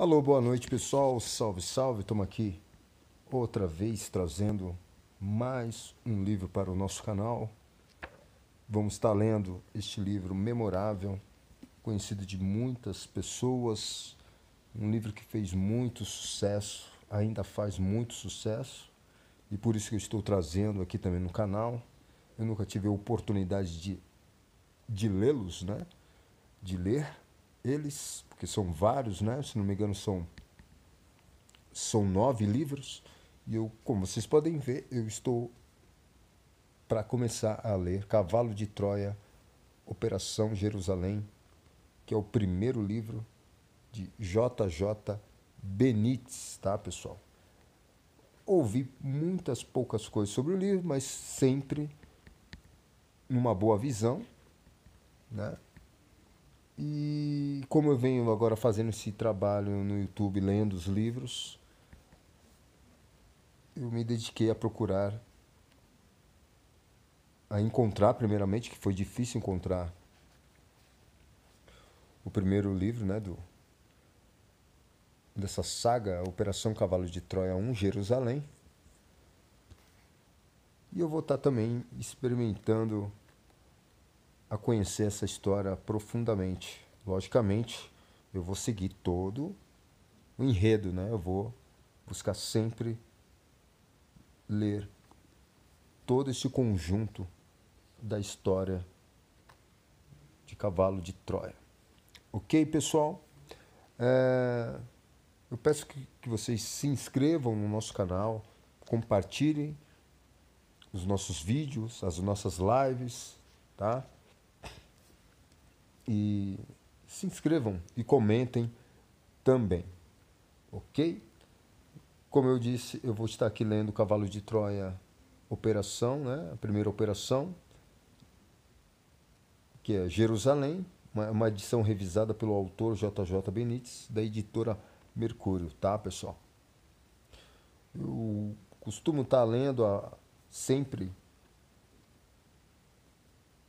Alô, boa noite pessoal, salve, salve, estamos aqui outra vez trazendo mais um livro para o nosso canal. Vamos estar lendo este livro memorável, conhecido de muitas pessoas, um livro que fez muito sucesso, ainda faz muito sucesso, e por isso que eu estou trazendo aqui também no canal. Eu nunca tive a oportunidade de, de lê-los, né? De ler eles, porque são vários, né? Se não me engano, são, são nove livros. E eu, como vocês podem ver, eu estou para começar a ler Cavalo de Troia, Operação Jerusalém, que é o primeiro livro de JJ Benítez, tá, pessoal? Ouvi muitas poucas coisas sobre o livro, mas sempre numa boa visão, né? E como eu venho agora fazendo esse trabalho no YouTube, lendo os livros, eu me dediquei a procurar, a encontrar, primeiramente, que foi difícil encontrar o primeiro livro, né, do dessa saga Operação Cavalo de Troia 1 Jerusalém. E eu vou estar tá também experimentando a conhecer essa história profundamente. Logicamente, eu vou seguir todo o enredo, né? Eu vou buscar sempre ler todo esse conjunto da história de Cavalo de Troia. Ok, pessoal? É... Eu peço que, que vocês se inscrevam no nosso canal, compartilhem os nossos vídeos, as nossas lives, tá? e se inscrevam e comentem também, ok? Como eu disse, eu vou estar aqui lendo Cavalo de Troia Operação, né? a primeira operação, que é Jerusalém, uma, edição revisada pelo autor JJ Benítez, da editora Mercúrio, tá, pessoal? Eu costumo estar lendo a, sempre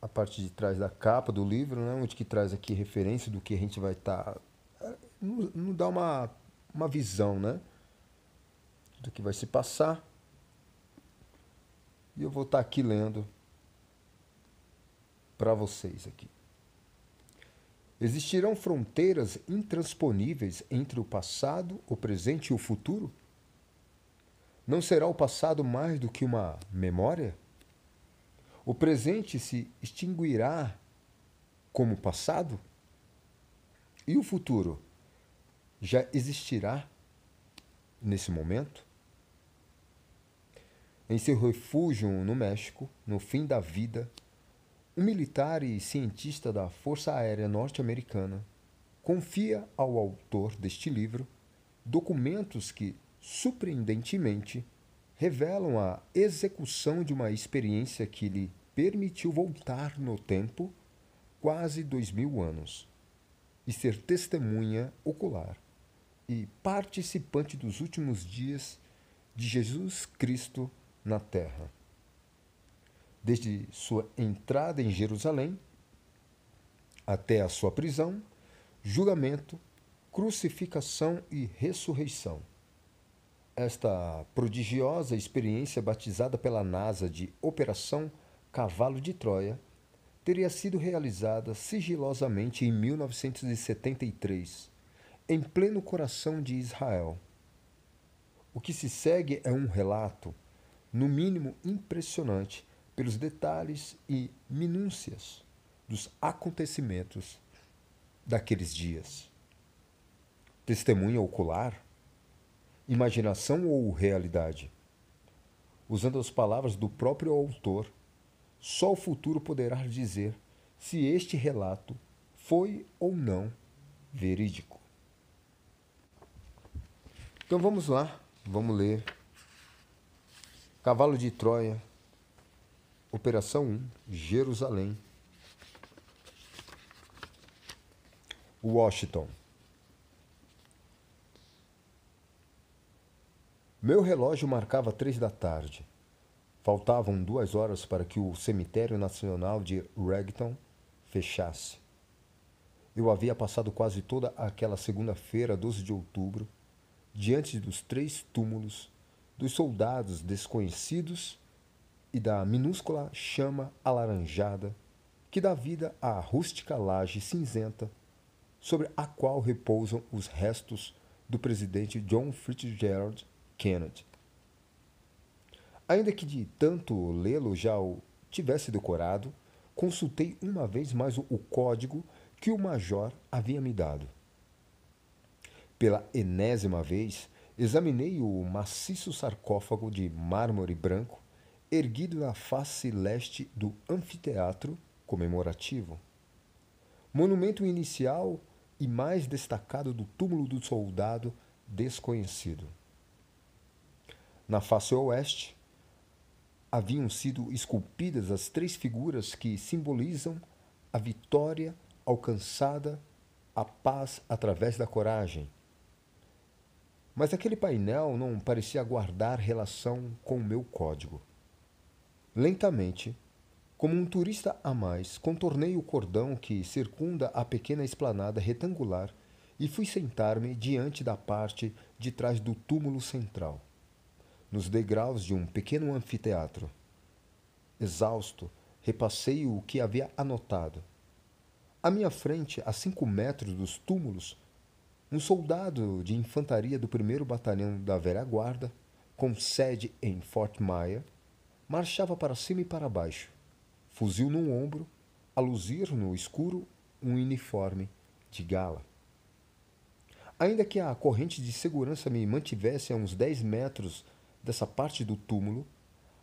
a parte de trás da capa do livro, né? onde que traz aqui referência do que a gente vai estar. Tá, é, não, dá uma, uma visão, né? Do que vai se passar. E eu vou estar tá aqui lendo para vocês aqui. Existirão fronteiras intransponíveis entre o passado, o presente e o futuro? Não será o passado mais do que uma memória? O presente se extinguirá como o passado? E o futuro já existirá nesse momento? Em seu refúgio no México, no fim da vida, um militar e cientista da Força Aérea Norte-Americana confia ao autor deste livro documentos que, surpreendentemente, revelam a execução de uma experiência que lhe permitiu voltar no tempo quase dois mil anos e ser testemunha ocular e participante dos últimos dias de Jesus Cristo na Terra. Desde sua entrada em Jerusalém até a sua prisão, julgamento, crucificação e ressurreição esta prodigiosa experiência batizada pela NASA de Operação Cavalo de Troia teria sido realizada sigilosamente em 1973, em pleno coração de Israel. O que se segue é um relato, no mínimo impressionante, pelos detalhes e minúcias dos acontecimentos daqueles dias. Testemunha ocular imaginação ou realidade? Usando as palavras do próprio autor, só o futuro poderá dizer se este relato foi ou não verídico. Então vamos lá, vamos ler. Cavalo de Troia, Operação 1, Jerusalém, Washington. Meu relógio marcava três da tarde. Faltavam duas horas para que o cemitério nacional de Ragton fechasse. Eu havia passado quase toda aquela segunda-feira, 12 de outubro, diante dos três túmulos, dos soldados desconhecidos e da minúscula chama alaranjada que dá vida à rústica laje cinzenta sobre a qual repousam os restos do presidente John Fitzgerald Kennedy. Ainda que de tanto lê-lo já o tivesse decorado, consultei uma vez mais o, o código que o major havia me dado. Pela enésima vez, examinei o maciço sarcófago de mármore branco erguido na face leste do anfiteatro comemorativo. Monumento inicial e mais destacado do túmulo do soldado desconhecido. Na face oeste, haviam sido esculpidas as três figuras que simbolizam a vitória alcançada, a paz através da coragem. Mas aquele painel não parecia guardar relação com o meu código. Lentamente, como um turista a mais, contornei o cordão que circunda a pequena esplanada retangular e fui sentar-me diante da parte de trás do túmulo central nos degraus de um pequeno anfiteatro. Exausto, repassei o que havia anotado. À minha frente, a cinco metros dos túmulos, um soldado de infantaria do 1 Batalhão da Velha Guarda, com sede em Fort Myer, marchava para cima e para baixo, fuzil no ombro, a luzir no escuro um uniforme de gala. Ainda que a corrente de segurança me mantivesse a uns dez metros dessa parte do túmulo,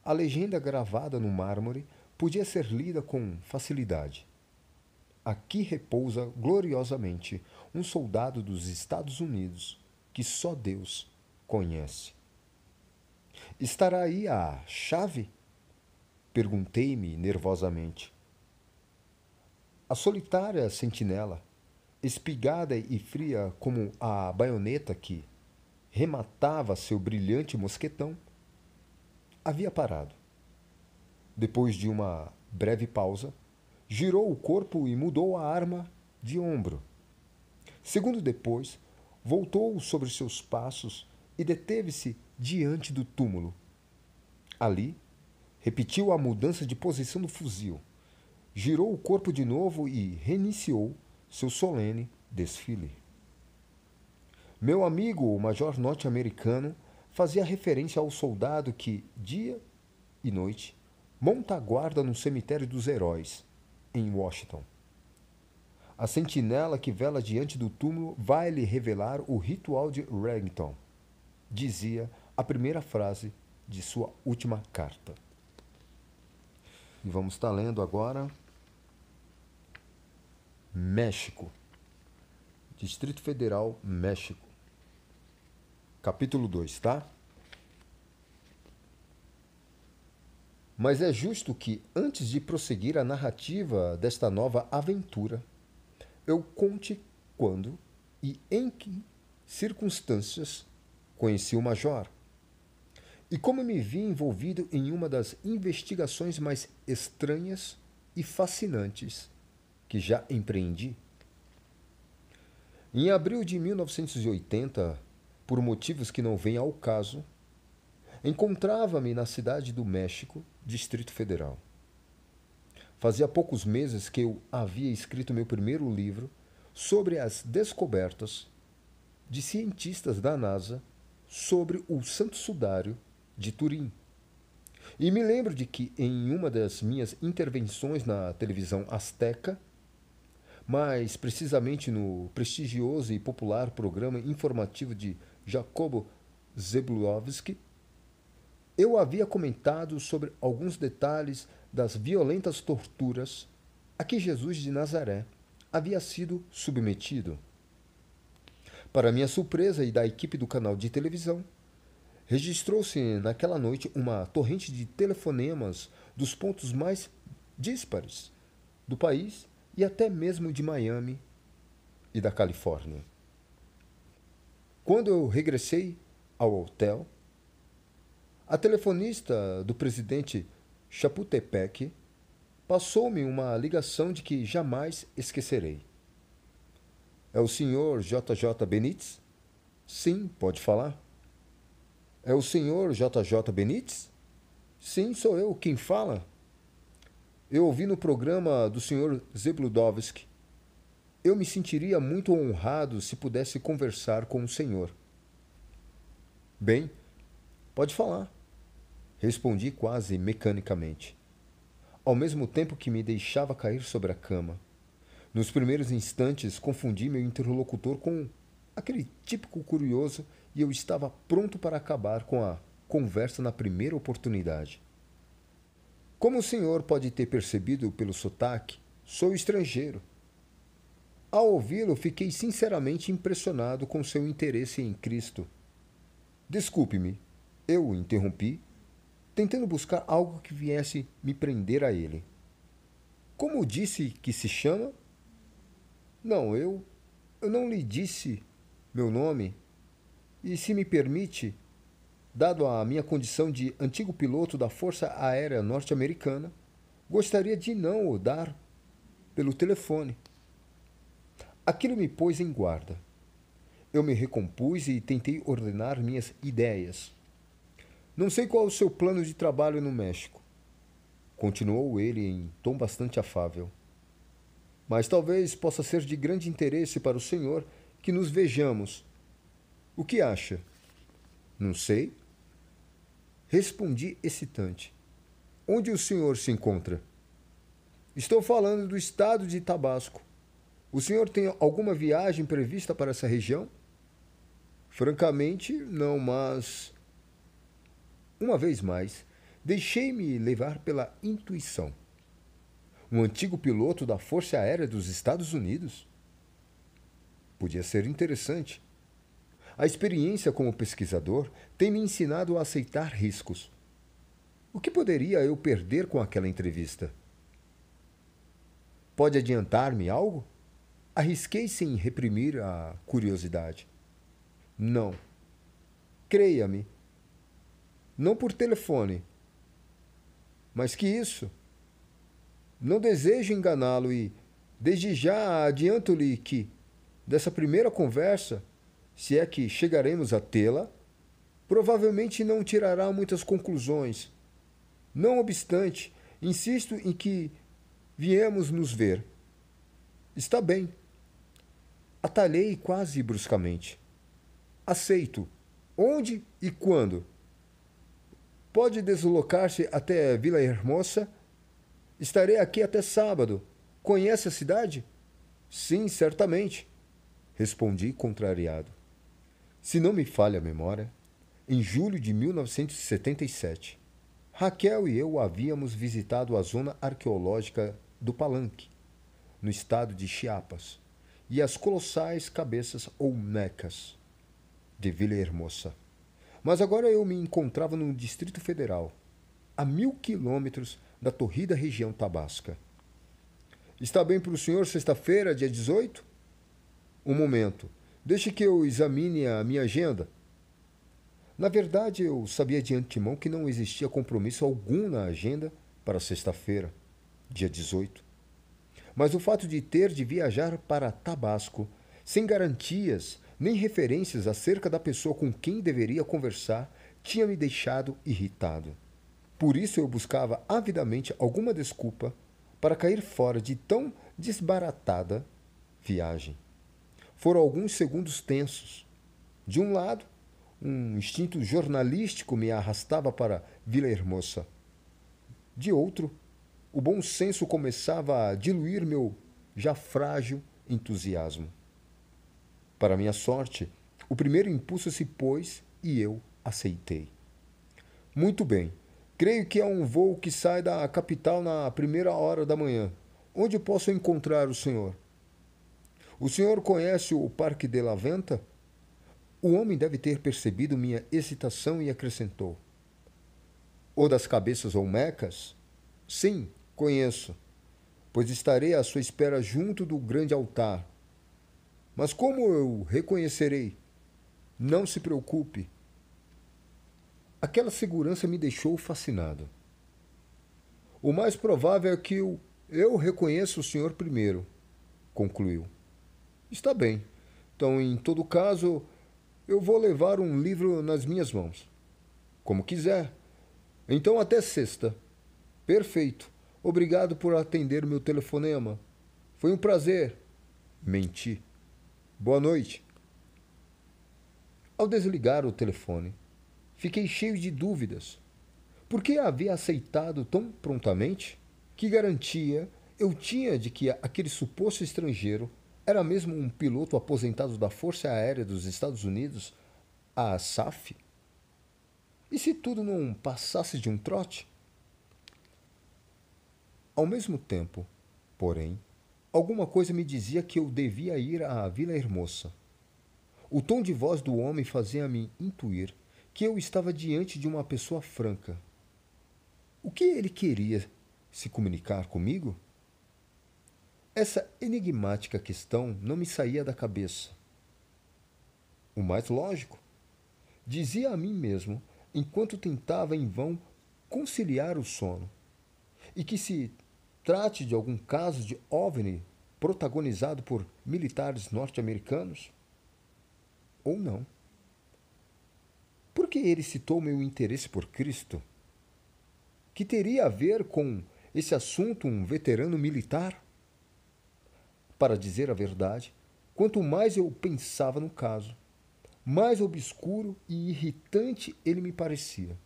a legenda gravada no mármore podia ser lida com facilidade. Aqui repousa gloriosamente um soldado dos Estados Unidos que só Deus conhece. Estará aí a chave? Perguntei-me nervosamente. A solitária sentinela, espigada e fria como a baioneta que rematava seu brilhante mosquetão, havia parado. Depois de uma breve pausa, girou o corpo e mudou a arma de ombro. Segundo depois, voltou sobre seus passos e deteve-se diante do túmulo. Ali, repetiu a mudança de posição do fuzil, girou o corpo de novo e reiniciou seu solene desfile. Meu amigo, o major norte-americano, fazia referência ao soldado que, dia e noite, monta a guarda no cemitério dos heróis, em Washington. A sentinela que vela diante do túmulo vai lhe revelar o ritual de Remington, dizia a primeira frase de sua última carta. E vamos estar tá lendo agora México, Distrito Federal, México capítulo 2, tá? Mas é justo que, antes de prosseguir a narrativa desta nova aventura, eu conte quando e em que circunstâncias conheci o Major e como me vi envolvido em uma das investigações mais estranhas e fascinantes que já empreendi. Em abril de 1980, por motivos que não vêm ao caso, encontrava-me na cidade do México, Distrito Federal. Fazia poucos meses que eu havia escrito meu primeiro livro sobre as descobertas de cientistas da NASA sobre o Santo Sudário de Turim. E me lembro de que, em uma das minhas intervenções na televisão azteca, mais precisamente no prestigioso e popular programa informativo de Jacobo Zebulovski, eu havia comentado sobre alguns detalhes das violentas torturas a que Jesus de Nazaré havia sido submetido. Para minha surpresa e da equipe do canal de televisão, registrou-se naquela noite uma torrente de telefonemas dos pontos mais díspares do país e até mesmo de Miami e da Califórnia. Quando eu regressei ao hotel, a telefonista do presidente Chapultepec passou-me uma ligação de que jamais esquecerei. É o senhor JJ Benites? Sim, pode falar. É o senhor JJ Benites? Sim, sou eu quem fala. Eu ouvi no programa do senhor Zebludovski. Eu me sentiria muito honrado se pudesse conversar com o senhor. Bem, pode falar. Respondi quase mecanicamente. Ao mesmo tempo que me deixava cair sobre a cama. Nos primeiros instantes, confundi meu interlocutor com aquele típico curioso e eu estava pronto para acabar com a conversa na primeira oportunidade. Como o senhor pode ter percebido pelo sotaque, sou estrangeiro. Ao ouvi-lo, fiquei sinceramente impressionado com seu interesse em Cristo. Desculpe-me, eu o interrompi, tentando buscar algo que viesse me prender a ele. Como disse que se chama? Não, eu eu não lhe disse meu nome. E se me permite, Dado a minha condição de antigo piloto da Força Aérea Norte-Americana, gostaria de não o dar pelo telefone. Aquilo me pôs em guarda. Eu me recompus e tentei ordenar minhas ideias. Não sei qual é o seu plano de trabalho no México, continuou ele em tom bastante afável. Mas talvez possa ser de grande interesse para o senhor que nos vejamos. O que acha? Não sei, Respondi excitante: Onde o senhor se encontra? Estou falando do estado de Tabasco. O senhor tem alguma viagem prevista para essa região? Francamente, não, mas. Uma vez mais, deixei-me levar pela intuição. Um antigo piloto da Força Aérea dos Estados Unidos. Podia ser interessante a experiência como pesquisador tem me ensinado a aceitar riscos. O que poderia eu perder com aquela entrevista? Pode adiantar-me algo? arrisquei sem reprimir a curiosidade. Não. Creia-me. Não por telefone. Mas que isso? Não desejo enganá-lo e, desde já, adianto-lhe que, dessa primeira conversa, se é que chegaremos a tê-la, provavelmente não tirará muitas conclusões. Não obstante, insisto em que viemos nos ver. Está bem. Atalhei quase bruscamente. Aceito. Onde e quando? Pode deslocar-se até Vila Hermosa? Estarei aqui até sábado. Conhece a cidade? Sim, certamente. Respondi contrariado. Se não me falha a memória, em julho de 1977, Raquel e eu havíamos visitado a zona arqueológica do Palanque, no estado de Chiapas, e as colossais cabeças olmecas de Vila Hermosa. Mas agora eu me encontrava no Distrito Federal, a mil quilômetros da torrida região tabasca. Está bem para o senhor sexta-feira, dia 18? Um momento. Deixe que eu examine a minha agenda. Na verdade, eu sabia de antemão que não existia compromisso algum na agenda para sexta-feira, dia 18. Mas o fato de ter de viajar para Tabasco, sem garantias nem referências acerca da pessoa com quem deveria conversar, tinha me deixado irritado. Por isso eu buscava avidamente alguma desculpa para cair fora de tão desbaratada viagem. Foram alguns segundos tensos. De um lado, um instinto jornalístico me arrastava para Vila Hermosa. De outro, o bom senso começava a diluir meu já frágil entusiasmo. Para minha sorte, o primeiro impulso se pôs e eu aceitei. Muito bem, creio que é um voo que sai da capital na primeira hora da manhã. Onde posso encontrar o senhor? O senhor conhece o Parque de Venta? O homem deve ter percebido minha excitação e acrescentou: O das cabeças ou Mecas? Sim, conheço, pois estarei à sua espera junto do grande altar. Mas como eu reconhecerei? Não se preocupe. Aquela segurança me deixou fascinado. O mais provável é que eu, eu reconheça o senhor primeiro, concluiu. Está bem. Então, em todo caso, eu vou levar um livro nas minhas mãos. Como quiser. Então, até sexta. Perfeito. Obrigado por atender meu telefonema. Foi um prazer. Menti. Boa noite. Ao desligar o telefone, fiquei cheio de dúvidas. Por que havia aceitado tão prontamente? Que garantia eu tinha de que aquele suposto estrangeiro era mesmo um piloto aposentado da Força Aérea dos Estados Unidos, a SAF? E se tudo não passasse de um trote? Ao mesmo tempo, porém, alguma coisa me dizia que eu devia ir à Vila Hermosa. O tom de voz do homem fazia-me intuir que eu estava diante de uma pessoa franca. O que ele queria? Se comunicar comigo? Essa enigmática questão não me saía da cabeça. O mais lógico, dizia a mim mesmo, enquanto tentava em vão conciliar o sono, e que se trate de algum caso de OVNI protagonizado por militares norte-americanos? Ou não? Por que ele citou meu interesse por Cristo? Que teria a ver com esse assunto um veterano militar? Para dizer a verdade, quanto mais eu pensava no caso, mais obscuro e irritante ele me parecia.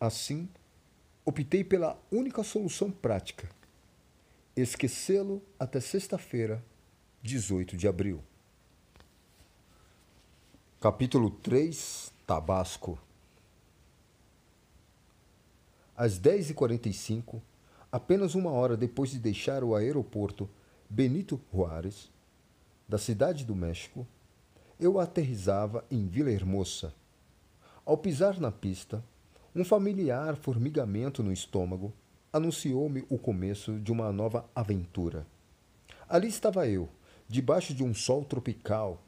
Assim, optei pela única solução prática: esquecê-lo até sexta-feira, 18 de abril. Capítulo 3 Tabasco Às 10h45, apenas uma hora depois de deixar o aeroporto, Benito Juárez, da cidade do México, eu aterrizava em Vila Hermosa. Ao pisar na pista, um familiar formigamento no estômago anunciou-me o começo de uma nova aventura. Ali estava eu, debaixo de um sol tropical,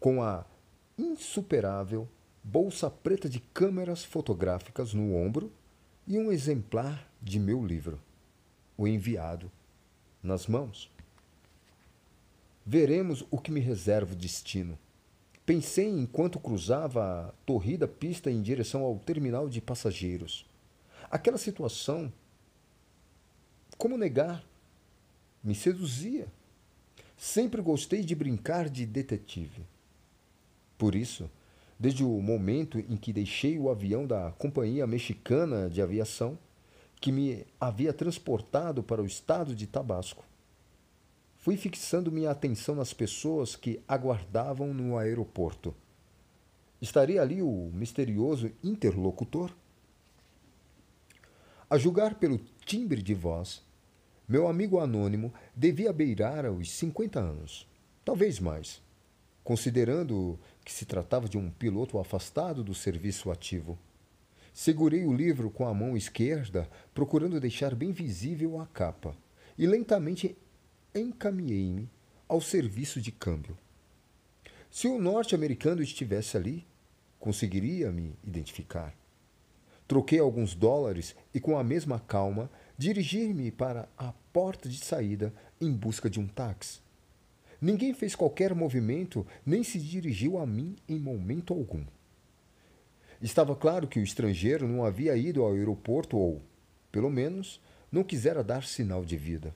com a insuperável bolsa preta de câmeras fotográficas no ombro e um exemplar de meu livro, O Enviado, nas mãos. Veremos o que me reserva o destino. Pensei enquanto cruzava a torrida pista em direção ao terminal de passageiros. Aquela situação, como negar? Me seduzia. Sempre gostei de brincar de detetive. Por isso, desde o momento em que deixei o avião da Companhia Mexicana de Aviação, que me havia transportado para o estado de Tabasco, Fui fixando minha atenção nas pessoas que aguardavam no aeroporto. Estaria ali o misterioso interlocutor? A julgar pelo timbre de voz, meu amigo anônimo devia beirar aos 50 anos, talvez mais, considerando que se tratava de um piloto afastado do serviço ativo. Segurei o livro com a mão esquerda, procurando deixar bem visível a capa, e lentamente encaminhei-me ao serviço de câmbio. Se o norte-americano estivesse ali, conseguiria me identificar. Troquei alguns dólares e, com a mesma calma, dirigi-me para a porta de saída em busca de um táxi. Ninguém fez qualquer movimento nem se dirigiu a mim em momento algum. Estava claro que o estrangeiro não havia ido ao aeroporto ou, pelo menos, não quisera dar sinal de vida.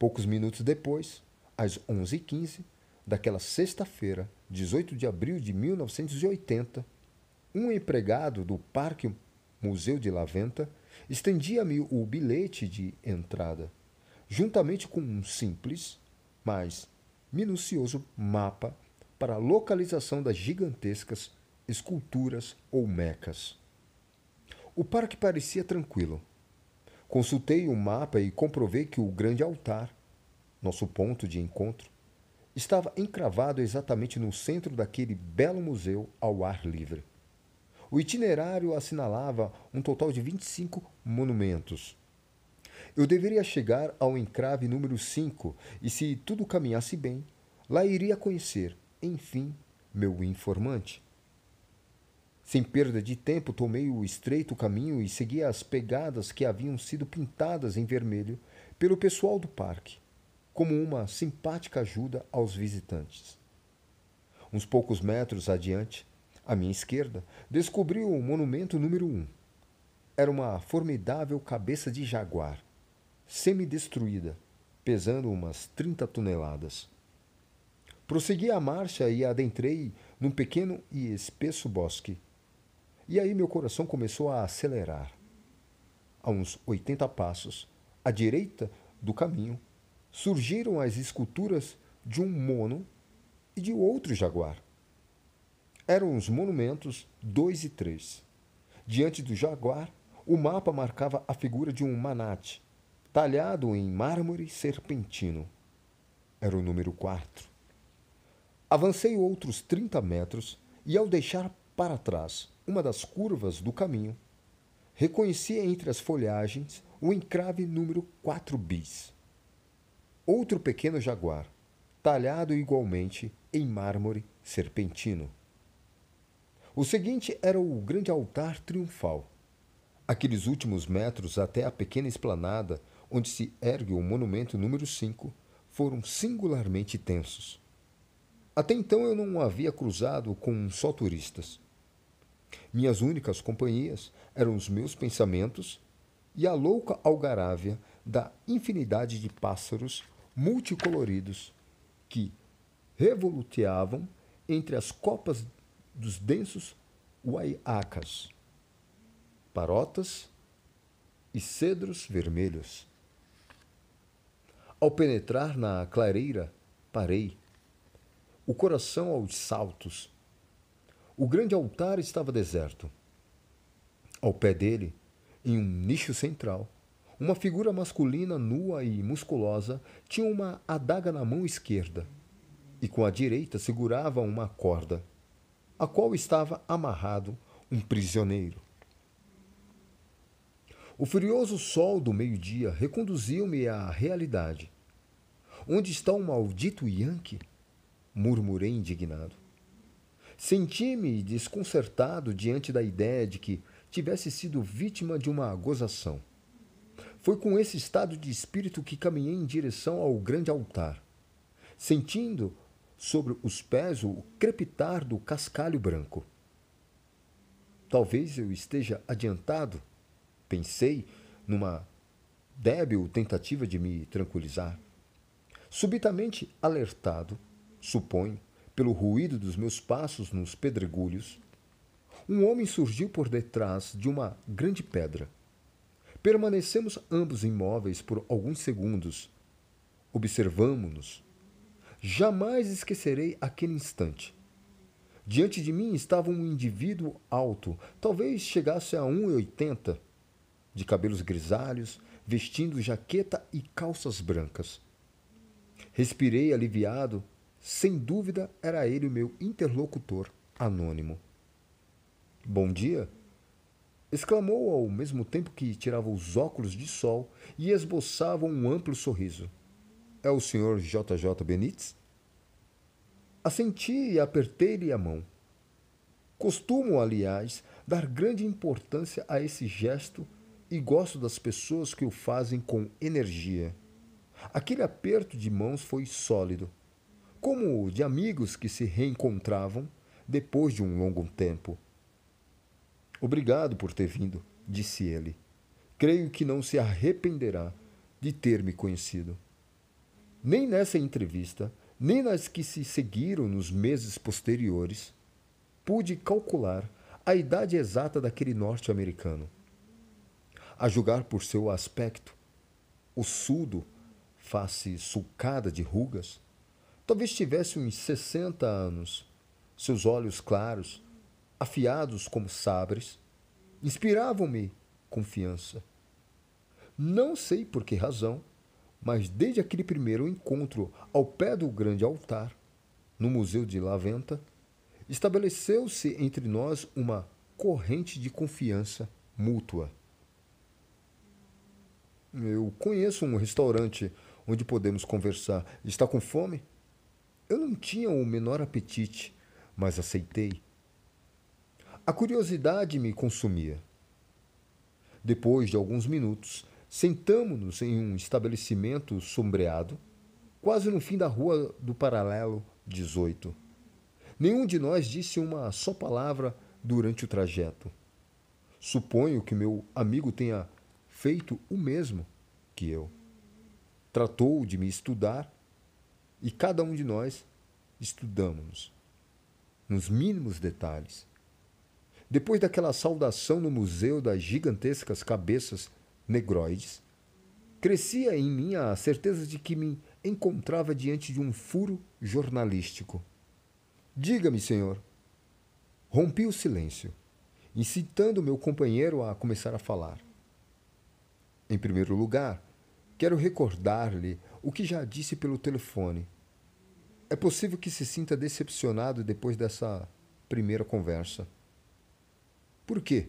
Poucos minutos depois, às 11h15 daquela sexta-feira, 18 de abril de 1980, um empregado do Parque Museu de Laventa estendia-me o bilhete de entrada, juntamente com um simples, mas minucioso mapa para a localização das gigantescas esculturas ou mecas. O parque parecia tranquilo. Consultei o um mapa e comprovei que o grande altar, nosso ponto de encontro, estava encravado exatamente no centro daquele belo museu ao ar livre. O itinerário assinalava um total de 25 monumentos. Eu deveria chegar ao encrave número 5 e, se tudo caminhasse bem, lá iria conhecer, enfim, meu informante. Sem perda de tempo, tomei o estreito caminho e segui as pegadas que haviam sido pintadas em vermelho pelo pessoal do parque, como uma simpática ajuda aos visitantes. Uns poucos metros adiante, à minha esquerda, descobri o monumento número um. Era uma formidável cabeça de jaguar, semidestruída, pesando umas 30 toneladas. Prossegui a marcha e adentrei num pequeno e espesso bosque e aí meu coração começou a acelerar. A uns 80 passos, à direita do caminho, surgiram as esculturas de um mono e de outro jaguar. Eram os monumentos 2 e 3. Diante do jaguar, o mapa marcava a figura de um manate, talhado em mármore serpentino. Era o número 4. Avancei outros 30 metros e, ao deixar para trás uma das curvas do caminho, reconheci entre as folhagens o encrave número 4 bis. Outro pequeno jaguar, talhado igualmente em mármore serpentino. O seguinte era o grande altar triunfal. Aqueles últimos metros até a pequena esplanada onde se ergue o monumento número 5 foram singularmente tensos. Até então eu não havia cruzado com só turistas. Minhas únicas companhias eram os meus pensamentos e a louca algarávia da infinidade de pássaros multicoloridos que revoluteavam entre as copas dos densos uaiacas, parotas e cedros vermelhos. Ao penetrar na clareira, parei, o coração aos saltos, o grande altar estava deserto. Ao pé dele, em um nicho central, uma figura masculina nua e musculosa tinha uma adaga na mão esquerda e com a direita segurava uma corda, a qual estava amarrado um prisioneiro. O furioso sol do meio-dia reconduziu-me à realidade. Onde está o maldito Yankee? murmurei indignado. Senti-me desconcertado diante da ideia de que tivesse sido vítima de uma gozação. Foi com esse estado de espírito que caminhei em direção ao grande altar, sentindo sobre os pés o crepitar do cascalho branco. Talvez eu esteja adiantado, pensei numa débil tentativa de me tranquilizar. Subitamente alertado, suponho, pelo ruído dos meus passos nos pedregulhos, um homem surgiu por detrás de uma grande pedra. Permanecemos ambos imóveis por alguns segundos. Observamo-nos. Jamais esquecerei aquele instante. Diante de mim estava um indivíduo alto, talvez chegasse a 1,80, de cabelos grisalhos, vestindo jaqueta e calças brancas. Respirei aliviado sem dúvida era ele o meu interlocutor anônimo. Bom dia! exclamou ao mesmo tempo que tirava os óculos de sol e esboçava um amplo sorriso. É o senhor JJ Benites? Assenti e apertei-lhe a mão. Costumo, aliás, dar grande importância a esse gesto e gosto das pessoas que o fazem com energia. Aquele aperto de mãos foi sólido como de amigos que se reencontravam depois de um longo tempo. Obrigado por ter vindo, disse ele. Creio que não se arrependerá de ter me conhecido. Nem nessa entrevista, nem nas que se seguiram nos meses posteriores, pude calcular a idade exata daquele norte-americano. A julgar por seu aspecto, sudo, face sulcada de rugas, Talvez tivesse uns 60 anos. Seus olhos claros, afiados como sabres, inspiravam-me confiança. Não sei por que razão, mas desde aquele primeiro encontro ao pé do grande altar, no Museu de Laventa, estabeleceu-se entre nós uma corrente de confiança mútua. Eu conheço um restaurante onde podemos conversar. Está com fome? Eu não tinha o menor apetite, mas aceitei. A curiosidade me consumia. Depois de alguns minutos, sentamo-nos em um estabelecimento sombreado, quase no fim da rua do paralelo 18. Nenhum de nós disse uma só palavra durante o trajeto. Suponho que meu amigo tenha feito o mesmo que eu. Tratou de me estudar e cada um de nós estudamos nos mínimos detalhes. Depois daquela saudação no museu das gigantescas cabeças negroides, crescia em mim a certeza de que me encontrava diante de um furo jornalístico. Diga-me, senhor. Rompi o silêncio, incitando meu companheiro a começar a falar. Em primeiro lugar, quero recordar-lhe o que já disse pelo telefone. É possível que se sinta decepcionado depois dessa primeira conversa. Por quê?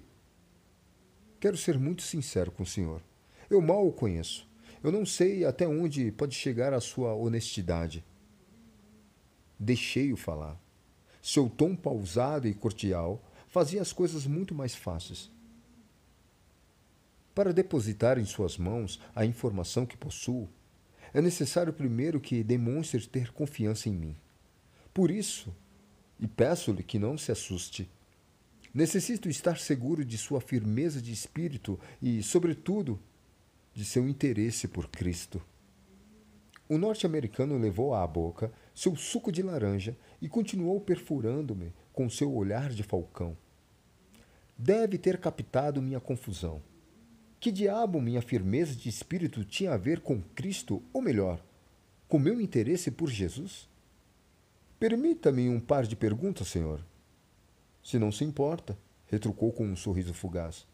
Quero ser muito sincero com o senhor. Eu mal o conheço. Eu não sei até onde pode chegar a sua honestidade. Deixei-o falar. Seu tom pausado e cordial fazia as coisas muito mais fáceis. Para depositar em suas mãos a informação que possuo, é necessário primeiro que demonstre ter confiança em mim. Por isso, e peço-lhe que não se assuste. Necessito estar seguro de sua firmeza de espírito e, sobretudo, de seu interesse por Cristo. O norte-americano levou à boca seu suco de laranja e continuou perfurando-me com seu olhar de falcão. Deve ter captado minha confusão. Que diabo minha firmeza de espírito tinha a ver com Cristo, ou melhor, com meu interesse por Jesus? Permita-me um par de perguntas, senhor. Se não se importa, retrucou com um sorriso fugaz.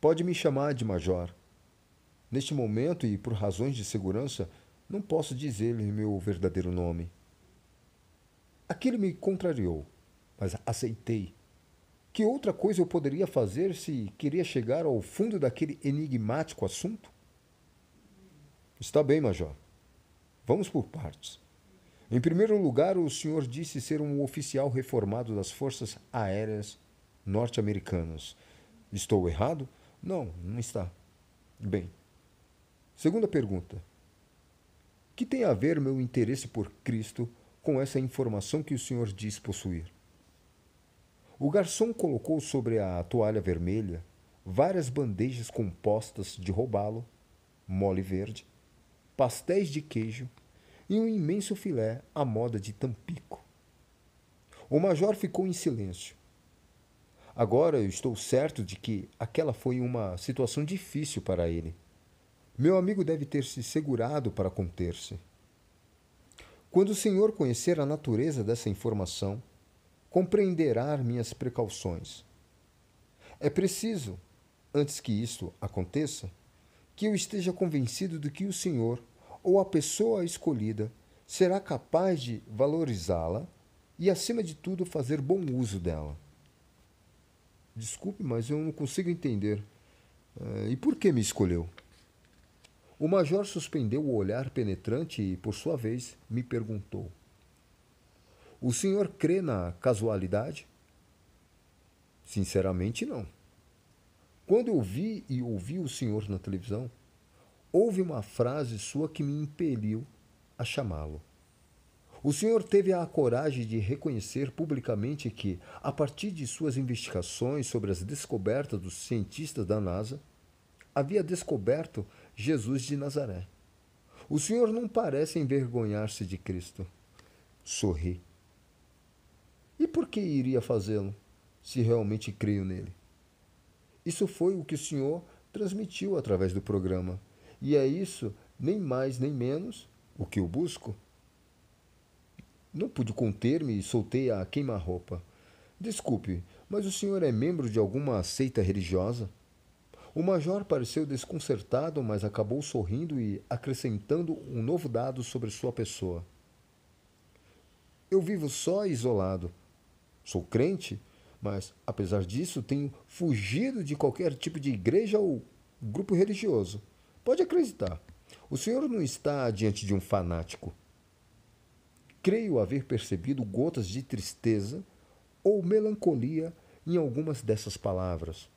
Pode me chamar de major. Neste momento e por razões de segurança, não posso dizer-lhe meu verdadeiro nome. Aquilo me contrariou, mas aceitei que outra coisa eu poderia fazer se queria chegar ao fundo daquele enigmático assunto? Está bem, Major. Vamos por partes. Em primeiro lugar, o senhor disse ser um oficial reformado das Forças Aéreas Norte-Americanas. Estou errado? Não, não está. Bem. Segunda pergunta. Que tem a ver meu interesse por Cristo com essa informação que o senhor diz possuir? O garçom colocou sobre a toalha vermelha várias bandejas compostas de robalo, mole verde, pastéis de queijo e um imenso filé à moda de Tampico. O major ficou em silêncio. Agora eu estou certo de que aquela foi uma situação difícil para ele. Meu amigo deve ter se segurado para conter-se. Quando o senhor conhecer a natureza dessa informação, compreenderá minhas precauções. É preciso, antes que isto aconteça, que eu esteja convencido de que o Senhor, ou a pessoa escolhida, será capaz de valorizá-la e, acima de tudo, fazer bom uso dela. Desculpe, mas eu não consigo entender. Eh, e por que me escolheu? O major suspendeu o olhar penetrante e, por sua vez, me perguntou. O senhor crê na casualidade? Sinceramente, não. Quando eu vi e ouvi o senhor na televisão, houve uma frase sua que me impeliu a chamá-lo. O senhor teve a coragem de reconhecer publicamente que, a partir de suas investigações sobre as descobertas dos cientistas da NASA, havia descoberto Jesus de Nazaré. O senhor não parece envergonhar-se de Cristo. Sorri. E por que iria fazê-lo, se realmente creio nele? Isso foi o que o Senhor transmitiu através do programa. E é isso, nem mais nem menos, o que eu busco. Não pude conter-me e soltei a queima-roupa. Desculpe, mas o senhor é membro de alguma seita religiosa? O major pareceu desconcertado, mas acabou sorrindo e acrescentando um novo dado sobre sua pessoa. Eu vivo só e isolado. Sou crente, mas apesar disso tenho fugido de qualquer tipo de igreja ou grupo religioso. Pode acreditar, o Senhor não está diante de um fanático. Creio haver percebido gotas de tristeza ou melancolia em algumas dessas palavras.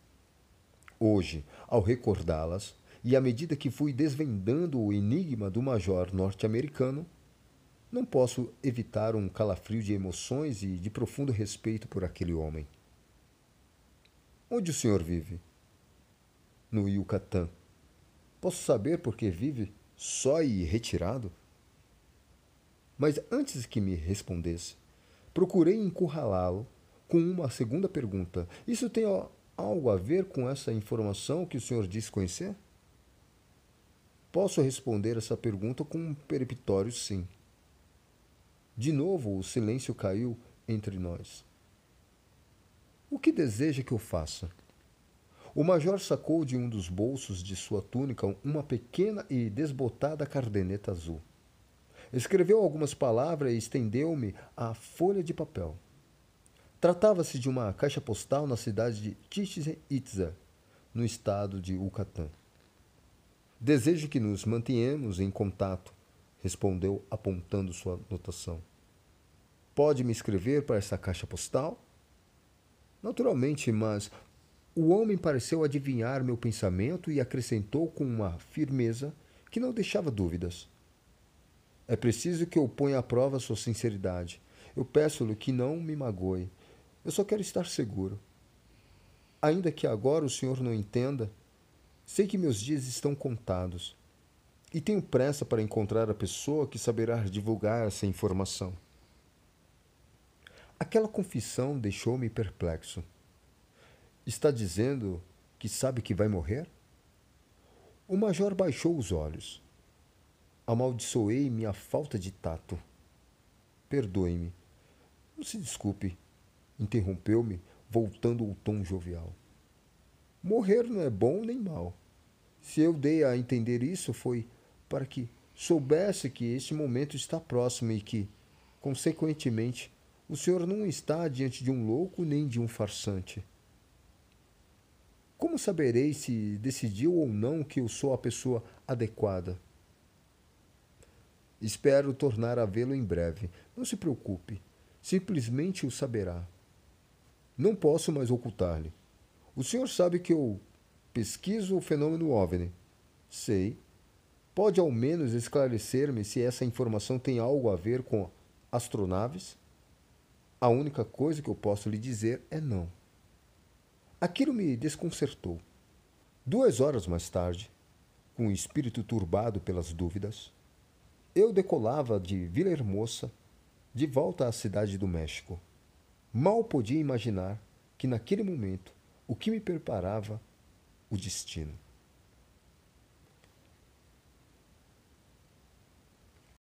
Hoje, ao recordá-las, e à medida que fui desvendando o enigma do major norte-americano, não posso evitar um calafrio de emoções e de profundo respeito por aquele homem. Onde o senhor vive? No Yucatán. Posso saber por que vive só e retirado? Mas antes que me respondesse, procurei encurralá-lo com uma segunda pergunta. Isso tem algo a ver com essa informação que o senhor disse conhecer? Posso responder essa pergunta com um peremptório sim. De novo o silêncio caiu entre nós. O que deseja que eu faça? O major sacou de um dos bolsos de sua túnica uma pequena e desbotada cardeneta azul. Escreveu algumas palavras e estendeu-me a folha de papel. Tratava-se de uma caixa postal na cidade de Chichen Itza, no estado de Yucatán. Desejo que nos mantenhamos em contato, respondeu apontando sua notação. Pode me escrever para essa caixa postal? Naturalmente, mas o homem pareceu adivinhar meu pensamento e acrescentou com uma firmeza que não deixava dúvidas. É preciso que eu ponha à prova sua sinceridade. Eu peço-lhe que não me magoe. Eu só quero estar seguro. Ainda que agora o senhor não entenda, sei que meus dias estão contados e tenho pressa para encontrar a pessoa que saberá divulgar essa informação. Aquela confissão deixou-me perplexo. Está dizendo que sabe que vai morrer? O major baixou os olhos. Amaldiçoei minha falta de tato. Perdoe-me. Não se desculpe, interrompeu-me, voltando o tom jovial. Morrer não é bom nem mal. Se eu dei a entender isso, foi para que soubesse que este momento está próximo e que, consequentemente, o Senhor não está diante de um louco nem de um farsante. Como saberei se decidiu ou não que eu sou a pessoa adequada? Espero tornar a vê-lo em breve. Não se preocupe. Simplesmente o saberá. Não posso mais ocultar-lhe. O senhor sabe que eu pesquiso o fenômeno OVNI. Sei Pode ao menos esclarecer-me se essa informação tem algo a ver com astronaves? A única coisa que eu posso lhe dizer é não. Aquilo me desconcertou. Duas horas mais tarde, com o espírito turbado pelas dúvidas, eu decolava de Vila Hermosa de volta à cidade do México. Mal podia imaginar que naquele momento o que me preparava o destino.